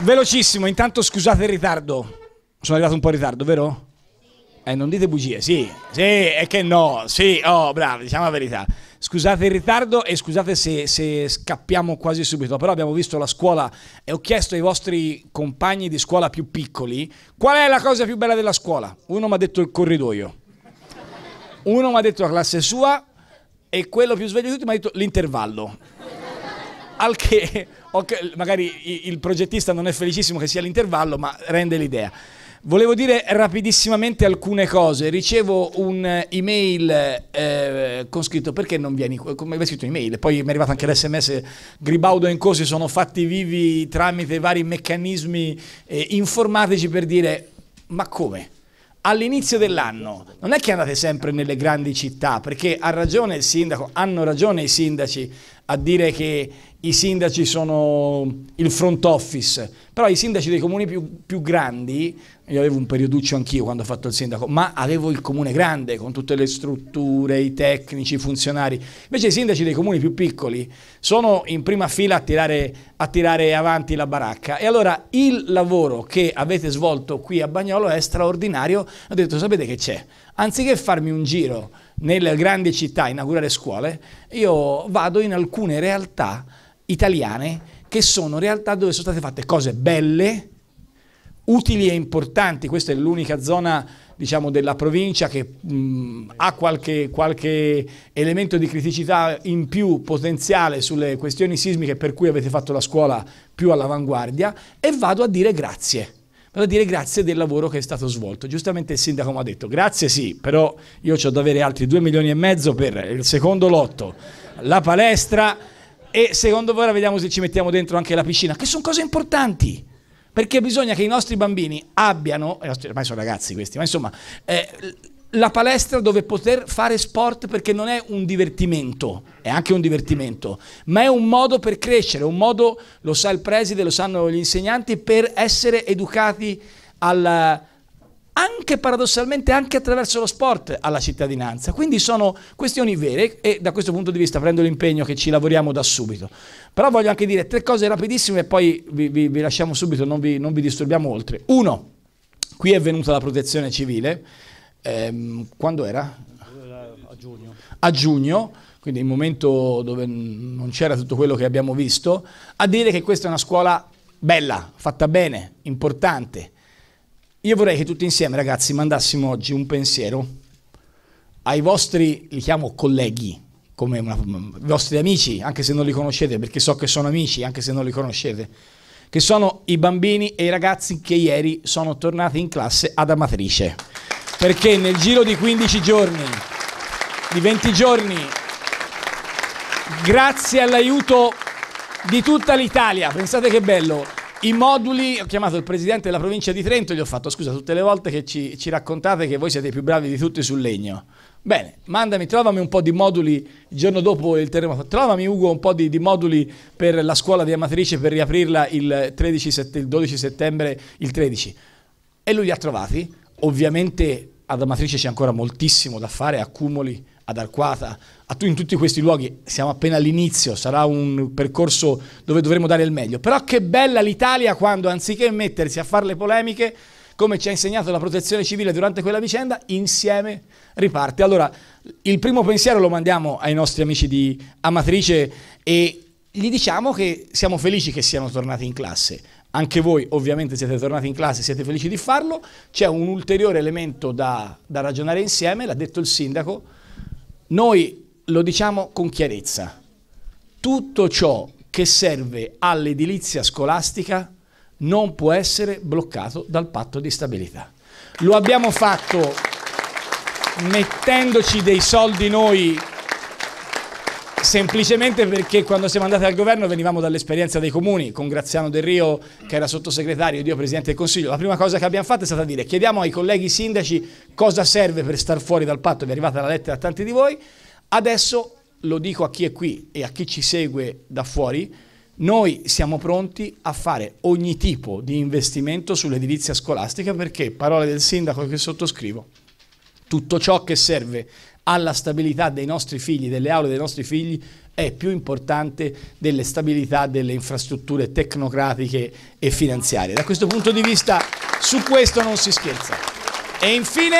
Velocissimo, intanto scusate il ritardo. Sono arrivato un po' in ritardo, vero? Eh, non dite bugie, sì, sì, è che no, sì, oh, bravo, diciamo la verità. Scusate il ritardo e scusate se, se, scappiamo quasi subito, però abbiamo visto la scuola e ho chiesto ai vostri compagni di scuola più piccoli qual è la cosa più bella della scuola. Uno mi ha detto il corridoio, uno mi ha detto la classe sua e quello più sveglio di tutti mi ha detto l'intervallo al che okay, magari il progettista non è felicissimo che sia l'intervallo, ma rende l'idea. Volevo dire rapidissimamente alcune cose. Ricevo un'email eh, con scritto perché non vieni, come aveva scritto un'email, poi mi è arrivato anche l'SMS, Gribaudo e Incosi sono fatti vivi tramite vari meccanismi eh, informatici per dire ma come? all'inizio dell'anno. Non è che andate sempre nelle grandi città, perché ha ragione il sindaco, hanno ragione i sindaci a dire che i sindaci sono il front office, però i sindaci dei comuni più, più grandi, io avevo un perioduccio anch'io quando ho fatto il sindaco, ma avevo il comune grande con tutte le strutture, i tecnici, i funzionari, invece i sindaci dei comuni più piccoli sono in prima fila a tirare, a tirare avanti la baracca e allora il lavoro che avete svolto qui a Bagnolo è straordinario, ho detto sapete che c'è, anziché farmi un giro nelle grandi città, inaugurare scuole, io vado in alcune realtà italiane che sono realtà dove sono state fatte cose belle, utili e importanti. Questa è l'unica zona diciamo, della provincia che mh, mm, ha qualche, qualche, elemento di criticità in più potenziale sulle questioni sismiche per cui avete fatto la scuola più all'avanguardia e vado a dire grazie. Vado a dire grazie del lavoro che è stato svolto. Giustamente il sindaco mi ha detto grazie sì, però io ho da avere altri 2 milioni e mezzo per il secondo lotto, la palestra e secondo voi ora vediamo se ci mettiamo dentro anche la piscina, che sono cose importanti. Perché bisogna che i nostri bambini abbiano, ormai sono ragazzi questi, ma insomma, eh, la palestra dove poter fare sport perché non è un divertimento, è anche un divertimento, ma è un modo per crescere, un modo, lo sa il preside, lo sanno gli insegnanti, per essere educati alla anche paradossalmente anche attraverso lo sport alla cittadinanza. Quindi sono questioni vere e da questo punto di vista prendo l'impegno che ci lavoriamo da subito. Però voglio anche dire tre cose rapidissime e poi vi, vi, vi lasciamo subito, non vi, non vi disturbiamo oltre. Uno, qui è venuta la protezione civile, ehm, quando era? A giugno. A giugno quindi il momento dove non c'era tutto quello che abbiamo visto, a dire che questa è una scuola bella, fatta bene, importante, io vorrei che tutti insieme, ragazzi, mandassimo oggi un pensiero ai vostri, li chiamo colleghi, come una, i vostri amici, anche se non li conoscete, perché so che sono amici, anche se non li conoscete, che sono i bambini e i ragazzi che ieri sono tornati in classe ad Amatrice. Perché nel giro di 15 giorni, di 20 giorni, grazie all'aiuto di tutta l'Italia, pensate che bello, i moduli, ho chiamato il presidente della provincia di Trento e gli ho fatto, scusa, tutte le volte che ci, ci raccontate che voi siete i più bravi di tutti sul legno. Bene, mandami, trovami un po' di moduli il giorno dopo il terremoto, trovami Ugo un po' di, di moduli per la scuola di Amatrice per riaprirla il, 13 il 12 settembre, il 13. E lui li ha trovati, ovviamente ad Amatrice c'è ancora moltissimo da fare, accumuli ad Arquata, in tutti questi luoghi, siamo appena all'inizio, sarà un percorso dove dovremo dare il meglio. Però che bella l'Italia quando anziché mettersi a fare le polemiche, come ci ha insegnato la protezione civile durante quella vicenda, insieme riparte. Allora, il primo pensiero lo mandiamo ai nostri amici di Amatrice e gli diciamo che siamo felici che siano tornati in classe. Anche voi ovviamente siete tornati in classe, siete felici di farlo. C'è un ulteriore elemento da, da ragionare insieme, l'ha detto il sindaco noi lo diciamo con chiarezza, tutto ciò che serve all'edilizia scolastica non può essere bloccato dal patto di stabilità. Lo abbiamo fatto mettendoci dei soldi noi semplicemente perché quando siamo andati al governo venivamo dall'esperienza dei comuni, con Graziano Del Rio che era sottosegretario, io presidente del Consiglio, la prima cosa che abbiamo fatto è stata dire chiediamo ai colleghi sindaci cosa serve per star fuori dal patto, vi è arrivata la lettera a tanti di voi, adesso lo dico a chi è qui e a chi ci segue da fuori, noi siamo pronti a fare ogni tipo di investimento sull'edilizia scolastica perché, parole del sindaco che sottoscrivo, tutto ciò che serve alla stabilità dei nostri figli, delle aule dei nostri figli, è più importante delle stabilità delle infrastrutture tecnocratiche e finanziarie. Da questo punto di vista su questo non si scherza. E infine,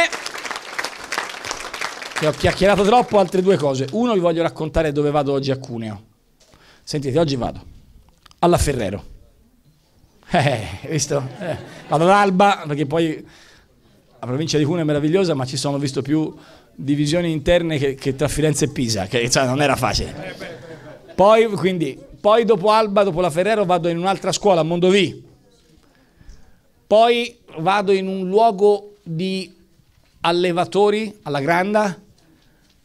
che ho chiacchierato troppo, altre due cose. Uno, vi voglio raccontare dove vado oggi a Cuneo. Sentite, oggi vado alla Ferrero. Eh, visto? Eh, vado all'alba perché poi la provincia di Cuneo è meravigliosa, ma ci sono visto più divisioni interne che, che tra Firenze e Pisa, che cioè, non era facile. Poi, quindi, poi dopo Alba, dopo la Ferrero, vado in un'altra scuola, a Mondovì. Poi vado in un luogo di allevatori alla Granda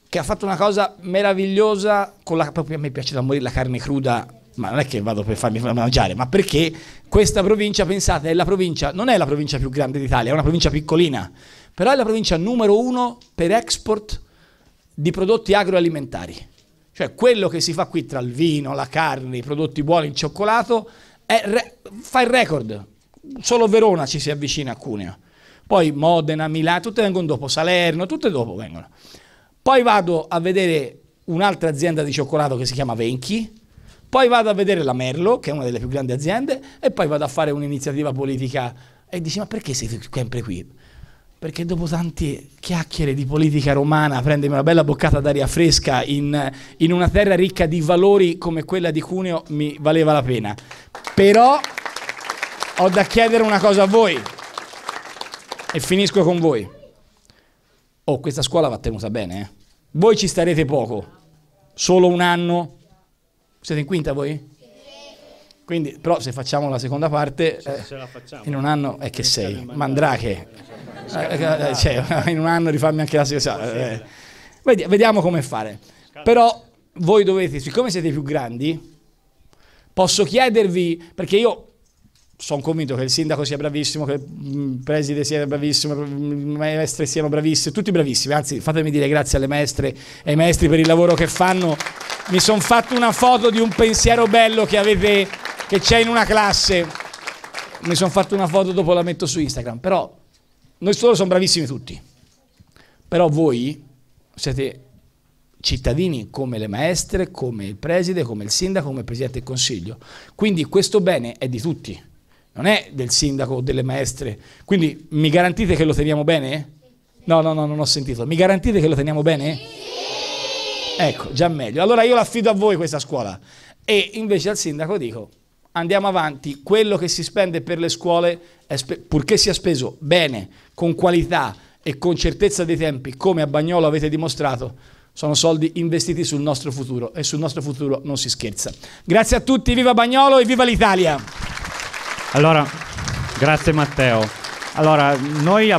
che ha fatto una cosa meravigliosa la, proprio a me piace da morire la carne cruda ma non è che vado per farmi mangiare, ma perché questa provincia, pensate, è la provincia, non è la provincia più grande d'Italia, è una provincia piccolina, però è la provincia numero uno per export di prodotti agroalimentari. Cioè quello che si fa qui tra il vino, la carne, i prodotti buoni, il cioccolato, re- fa il record. Solo Verona ci si avvicina a Cuneo. Poi Modena, Milano, tutte vengono dopo, Salerno, tutte dopo vengono. Poi vado a vedere un'altra azienda di cioccolato che si chiama Venchi, poi vado a vedere la Merlo, che è una delle più grandi aziende, e poi vado a fare un'iniziativa politica e dici ma perché sei sempre qui? Perché dopo tante chiacchiere di politica romana prendermi una bella boccata d'aria fresca in, in una terra ricca di valori come quella di Cuneo mi valeva la pena. Però ho da chiedere una cosa a voi e finisco con voi. Oh, questa scuola va tenuta bene, eh? Voi ci starete poco, solo un anno, siete in quinta voi? Quindi, però se facciamo la seconda parte, se eh, facciamo, in un anno è eh, che sei, mandrache. Eh, eh cioè, in un anno rifarmi anche la seconda. Eh, vediamo come fare. Però voi dovete, siccome siete più grandi, posso chiedervi, perché io sono convinto che il sindaco sia bravissimo, che il preside sia bravissimo, i maestri siano bravissimi, tutti bravissimi, anzi fatemi dire grazie alle maestre e ai maestri per il lavoro che fanno mi sono fatto una foto di un pensiero bello che, avete, che c'è in una classe. Mi sono fatto una foto, dopo la metto su Instagram. Però noi solo siamo bravissimi tutti. Però voi siete cittadini come le maestre, come il preside, come il sindaco, come il presidente del consiglio. Quindi questo bene è di tutti, non è del sindaco o delle maestre. Quindi mi garantite che lo teniamo bene? No, no, no, non ho sentito. Mi garantite che lo teniamo bene? Sì. Ecco, già meglio. Allora io l'affido a voi questa scuola. E invece al sindaco dico, andiamo avanti, quello che si spende per le scuole, purché sia speso bene, con qualità e con certezza dei tempi, come a Bagnolo avete dimostrato, sono soldi investiti sul nostro futuro e sul nostro futuro non si scherza. Grazie a tutti, viva Bagnolo e viva l'Italia! Allora, grazie Matteo. Allora, noi